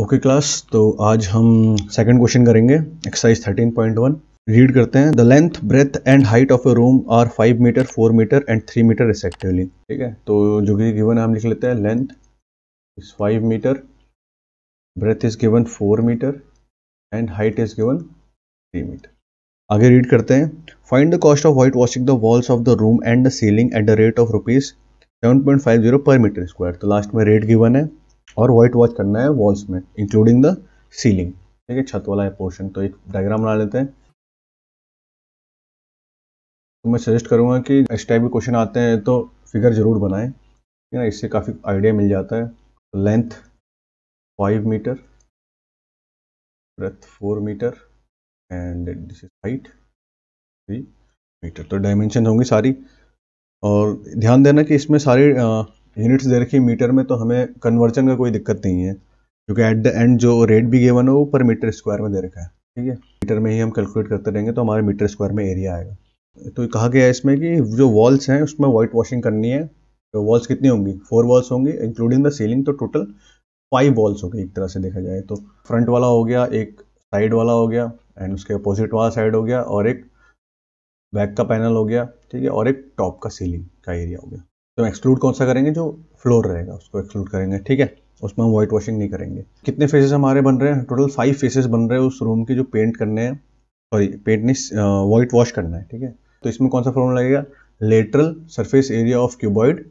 okay class तो आज हम सेकंड क्वेश्चन करेंगे एक्सरसाइज 13.1 रीड करते हैं the length breadth and height of a room are 5 metre 4 metre and 3 metre respectively ठीक है तो जो कि गिवन है हम लिख लेते हैं length is 5 metre breadth is given 4 metre and height is given 3 metre आगे रीड करते हैं find the cost of white washing the walls of the room and the ceiling at the rate of rupees seven point five zero per metre square तो last में rate given है और white wash करना है walls में including the ceiling ठीक है छत वाला है पोर्शन तो एक डायग्राम बना लेते हैं तो मैं सजेस्ट करूंगा कि इस टाइप के क्वेश्चन आते हैं तो फिगर ज़रूर बनाएं ठीक है ना इससे काफ़ी आइडिया मिल जाता है length five metre breadth four metre and this is height three metre तो डायमेंशन होंगी सारी और ध्यान देना कि इसमें सारी यूनिट्स दे रखी मीटर में तो हमें कन्वर्जन का कोई दिक्कत नहीं है क्योंकि एट द एंड जो रेट भी गेवन है वो पर मीटर स्क्वायर में दे रखा है ठीक है मीटर में ही हम कैलकुलेट करते रहेंगे तो हमारे मीटर स्क्वायर में एरिया आएगा तो कहा गया है इसमें कि जो वॉल्स हैं उसमें वाइट वॉशिंग करनी है तो वॉल्स कितनी होंगी फोर वॉल्स होंगी इंक्लूडिंग द सीलिंग तो टोटल फाइव वॉल्स हो एक तरह से देखा जाए तो फ्रंट वाला हो गया एक साइड वाला हो गया एंड उसके अपोजिट वाला साइड हो गया और एक बैक का पैनल हो गया ठीक है और एक टॉप का सीलिंग का एरिया हो गया तो एक्सक्लूड कौन सा करेंगे जो फ्लोर रहेगा उसको एक्सक्लूड करेंगे ठीक है उसमें हम वाइट वॉशिंग नहीं करेंगे कितने फेसेस हमारे बन रहे हैं टोटल फाइव फेसेस बन रहे हैं उस रूम के जो पेंट करने हैं सॉरी पेंट नहीं वाइट uh, वॉश करना है ठीक है तो इसमें कौन सा फॉर्मूला लगेगा lateral surface area of cuboid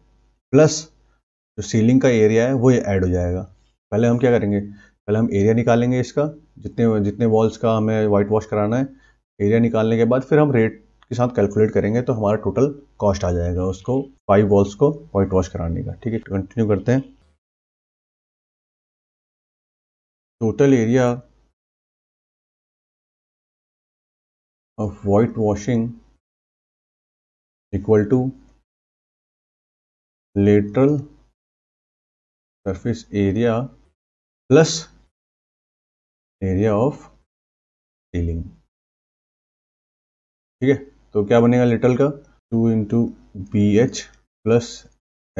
plus जो सीलिंग का एरिया है वो ऐड हो जाएगा पहले हम क्या करेंगे पहले हम एरिया निकालेंगे इसका जितने जितने वॉल्स का हमें वाइट वॉश कराना है एरिया निकालने के बाद फिर हम रेट के साथ कैलकुलेट करेंगे तो हमारा टोटल कॉस्ट आ जाएगा उसको फाइव वॉल्स को वाइट वॉश कराने का ठीक है कंटिन्यू करते हैं total area of white washing equal to lateral surface area plus area of ceiling ठीक है तो क्या बनेगा लिटल का two into B H plus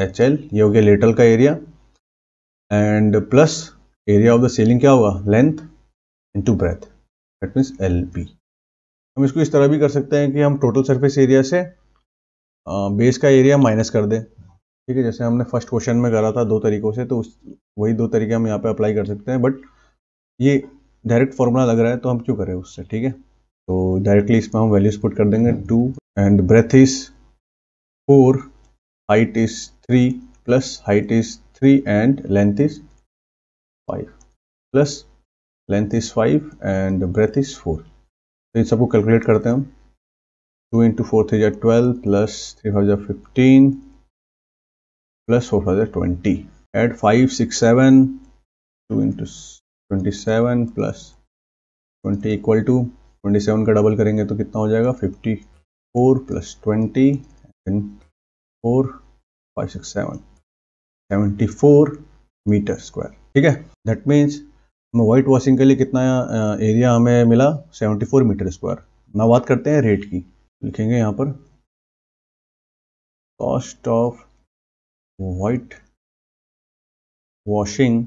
H L ये हो गया लेटल का area and plus area of the ceiling क्या होगा length into breadth that means L B हम इसको इस तरह भी कर सकते हैं कि हम टोटल सरफेस एरिया से बेस का एरिया माइनस कर दें ठीक है जैसे हमने फर्स्ट क्वेश्चन में करा था दो तरीकों से तो उस वही दो तरीके हम यहाँ पे अप्लाई कर सकते हैं बट ये डायरेक्ट फॉर्मूला लग रहा है तो हम क्यों करें उससे ठीक है तो डायरेक्टली इसमें हम वैल्यूज पुट कर देंगे two and breadth is four height is three plus height is three and length is five plus length is five and breadth is four तो इन सबको कैलकुलेट करते हैं हम टू इंटू फोर थ्री जै twelve plus three five fifteen plus four five twenty eight five six seven two into twenty seven plus twenty equal to twenty seven का double करेंगे तो कितना हो जाएगा fifty four plus twenty four five six seven seventy four meter square ठीक है that means हमें white washing के लिए कितना एरिया हमें मिला सेवेंटी फोर मीटर स्क्वायर ना बात करते हैं रेट की लिखेंगे यहाँ पर cost of white washing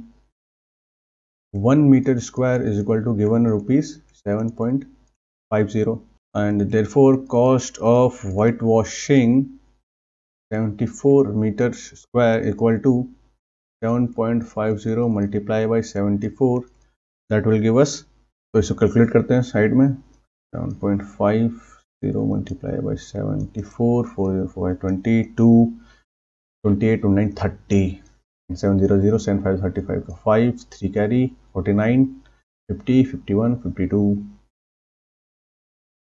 one meter square is equal to given rupees seven point 50 and therefore cost of whitewashing 74 meters square equal to 7.50 multiply by 74 that will give us so if you calculate karte side mein 7.50 multiply by 74 for 28 to 9 30 700 5 3 carry 49 50 51 52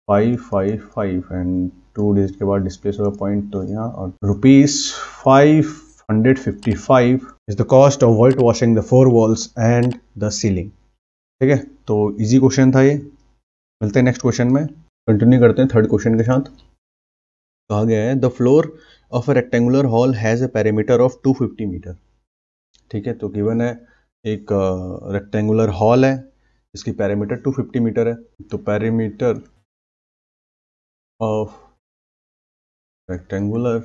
five five five and two digit के बाद displace होगा point तो यहाँ और rupees five 155 is the cost of world washing the four walls and the ceiling ठीक है तो easy question था ये मिलते हैं नेक्स्ट क्वेश्चन में कंटिन्यू करते हैं थर्ड क्वेश्चन के साथ कहा गया है the floor of a rectangular hall has a parameter of 250 meter ठीक है तो गिवन है एक रेक्टेंगुलर uh, हॉल है इसकी पैरामीटर 250 मीटर है तो parameter of rectangular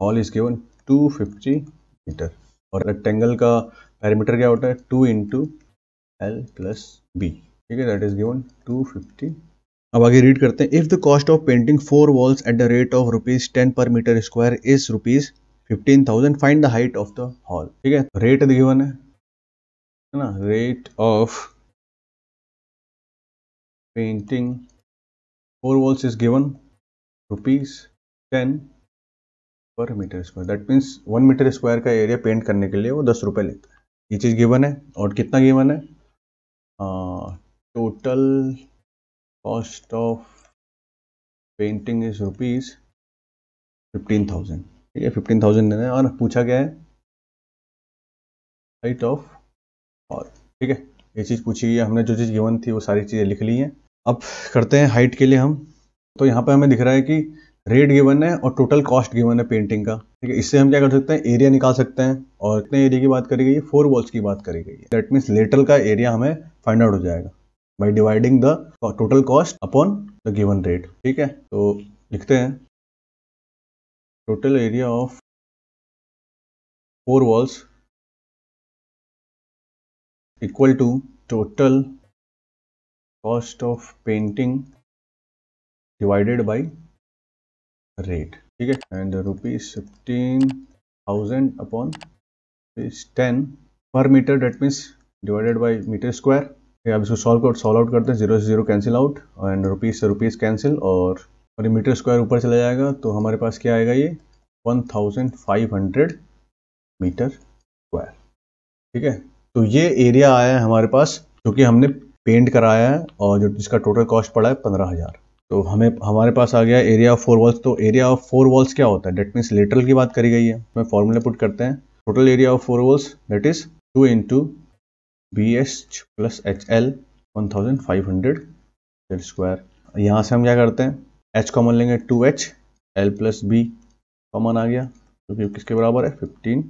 hall is given 250 meter और रेक्टेंगल का पैरामीटर क्या होता है two into L plus B ठीक है दैट इज गिवन 250 अब आगे रीड करते हैं if the cost of painting four walls at the rate of rupees ten per metre square is rupees fifteen thousand find the height of the hall ठीक है rate given है ना rate of painting four walls is given rupees ten per metre square that means one meter square का area paint करने के लिए वो दस रुपये लेता है ये चीज़ गिवन है और कितना गिवन है total cost of painting is rupees fifteen thousand ठीक है फिफ्टीन थाउजेंड देना है और पूछा गया है हाइट ऑफ और ठीक है ये चीज़ पूछी गई है हमने जो चीज़ गिवन थी वो सारी चीज़ें लिख ली हैं अब करते हैं हाइट के लिए हम तो यहाँ पे हमें दिख रहा है कि रेट गिवन है और टोटल कॉस्ट गिवन है पेंटिंग का ठीक है इससे हम क्या कर सकते हैं एरिया निकाल सकते हैं और कितने एरिया की बात करी गई है फोर वॉल्स की बात करी गई है दैट मीन्स लेटल का एरिया हमें फाइंड आउट हो जाएगा by dividing the total cost upon the given rate ठीक है तो लिखते हैं total area of four walls equal to total cost of painting divided by rate ठीक है and rupees fifteen thousand upon rupees ten per meter that means divided by meter square ठीक अब इसको सॉल्व कर सॉल्व आउट करते हैं zero से zero cancel out and rupees से रुपीज़ कैंसिल और और मीटर स्क्वायर ऊपर चला जाएगा तो हमारे पास क्या आएगा ये one thousand five hundred meter square ठीक है तो ये एरिया आया है हमारे पास क्योंकि हमने पेंट कराया है और जो जिसका टोटल कॉस्ट पड़ा है पंद्रह हज़ार तो हमें हमारे पास आ गया एरिया ऑफ फोर वॉल्स तो एरिया ऑफ फोर वॉल्स क्या होता है डेट मीन्स लेटरल की बात करी गई है उसमें फॉर्मूला पुट करते हैं total area of four walls that is two into B H plus H L one thousand five hundred square यहाँ से हम क्या करते हैं एच कॉमन लेंगे two H L plus B common आ गया तो क्योंकि किसके बराबर है फिफ्टीन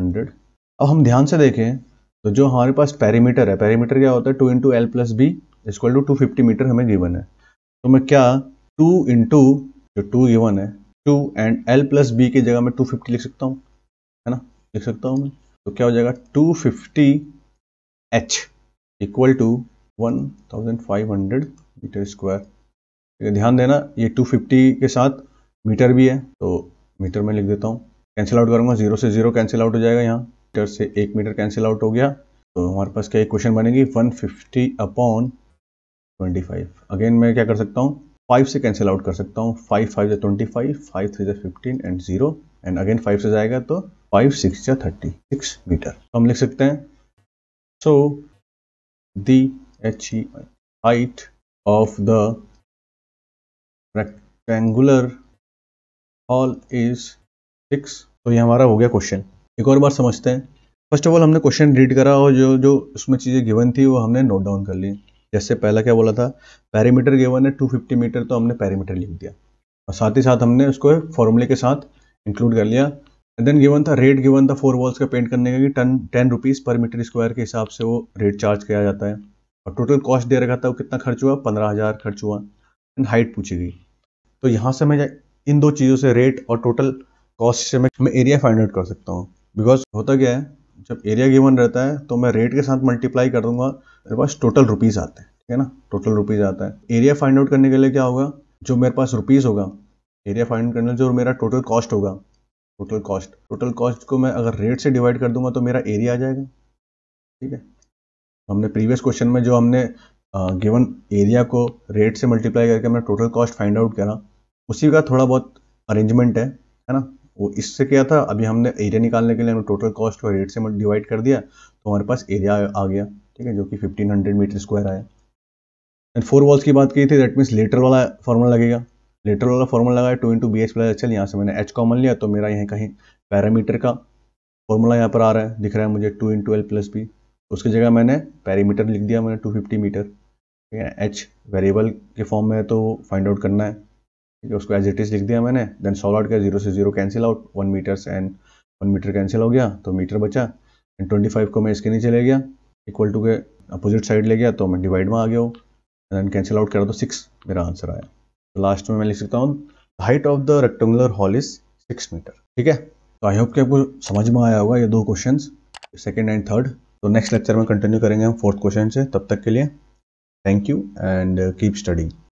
हंड्रेड अब हम ध्यान से देखें तो जो हमारे पास पैरीमीटर है पैरीमीटर क्या होता है two into L plus B equal to two fifty meter हमें गिवन है तो मैं क्या टू इंटू जो टू गिवन है two and L plus B की जगह मैं टू फिफ्टी लिख सकता हूँ है ना लिख सकता हूँ मैं तो क्या हो जाएगा two fifty H equal to one thousand five hundred meter square ध्यान देना ये टू फिफ्टी के साथ मीटर भी है तो मीटर में लिख देता हूँ कैंसिल आउट करूँगा जीरो से जीरो कैंसिल आउट हो जाएगा यहाँ सेक्टर से एक मीटर कैंसिल आउट हो गया तो हमारे पास क्या क्वेश्चन बनेगी 150 फिफ्टी अपॉन ट्वेंटी अगेन मैं क्या कर सकता हूँ फाइव से कैंसिल आउट कर सकता हूँ फाइव फाइव से ट्वेंटी फाइव फाइव थ्री से fifteen and zero and again five से जाएगा तो फाइव सिक्स या थर्टी सिक्स मीटर हम लिख सकते हैं so the H E height of the rectangular hall is six तो ये हमारा हो गया क्वेश्चन एक और बार समझते हैं फर्स्ट ऑफ ऑल हमने क्वेश्चन रीड करा और जो जो उसमें चीज़ें गिवन थी वो हमने नोट डाउन कर ली जैसे पहला क्या बोला था पैरीमीटर गिवन है फिफ्टी मीटर तो हमने पैरीमीटर लिख दिया और साथ ही साथ हमने उसको फॉर्मूले के साथ इंक्लूड कर लिया देन गिवन था रेट गिवन था फोर वॉल्स का पेंट करने का कि टन ten rupees per metre square के हिसाब से वो रेट चार्ज किया जाता है और टोटल कॉस्ट दे रखा था वो कितना खर्च हुआ पंद्रह हज़ार खर्च हुआ एंड हाइट पूछी गई तो यहाँ से मैं इन दो चीज़ों से रेट और टोटल कॉस्ट से मैं एरिया फाइंड आउट कर सकता हूँ बिकॉज होता क्या है जब एरिया गिवन रहता है तो मैं रेट के साथ मल्टीप्लाई कर दूंगा मेरे पास टोटल रुपीज़ आते हैं ठीक है ना टोटल रुपीज़ आता है एरिया फाइंड आउट करने के लिए क्या होगा जो मेरे पास रुपीज़ होगा एरिया फाइंड करने जो मेरा टोटल कॉस्ट होगा टोटल कॉस्ट टोटल कॉस्ट को मैं अगर रेट से डिवाइड कर दूंगा तो मेरा एरिया आ जाएगा ठीक है हमने प्रीवियस क्वेश्चन में जो हमने गिवन एरिया को रेट से मल्टीप्लाई करके हमने टोटल कॉस्ट फाइंड आउट करा उसी का थोड़ा बहुत अरेंजमेंट है है ना वो इससे क्या था अभी हमने एरिया निकालने के लिए हमने टोटल कॉस्ट और रेट से डिवाइड कर दिया तो हमारे पास एरिया आ गया ठीक है जो कि फिफ्टीन हंड्रेड मीटर स्क्वायर आया एंड फोर वॉल्स की बात की थी दैट मीन्स लेटर वाला फॉर्मूला लगेगा लेटर वाला फॉर्मूला लगाया two into B H plus H यहाँ से मैंने एच कॉमन लिया तो मेरा यहाँ कहीं पैरामीटर का फॉर्मूला यहाँ पर आ रहा है दिख रहा है मुझे two into L plus B उसकी जगह मैंने पैरामीटर लिख दिया मैंने टू फिफ्टी मीटर ठीक है एच वेरिएबल के फॉर्म में है तो फाइंड आउट करना है ठीक है उसको एज इट इज़ लिख दिया मैंने देन सॉल्व आउट किया जीरो से zero cancel out one meters and one meter cancel हो गया तो मीटर बचा एंड ट्वेंटी फाइव को मैं इसके नीचे ले गया इक्वल टू के अपोजिट साइड ले गया तो मैं डिवाइड में आ गया हूँ देन कैंसिल आउट करा तो सिक्स मेरा आंसर आया तो लास्ट में मैं लिख सकता हूँ height of the rectangular hall is six meter ठीक है तो आई होप कि आपको समझ में आया होगा ये दो क्वेश्चन सेकेंड एंड थर्ड तो नेक्स्ट लेक्चर में कंटिन्यू करेंगे हम फोर्थ क्वेश्चन से तब तक के लिए thank you and keep studying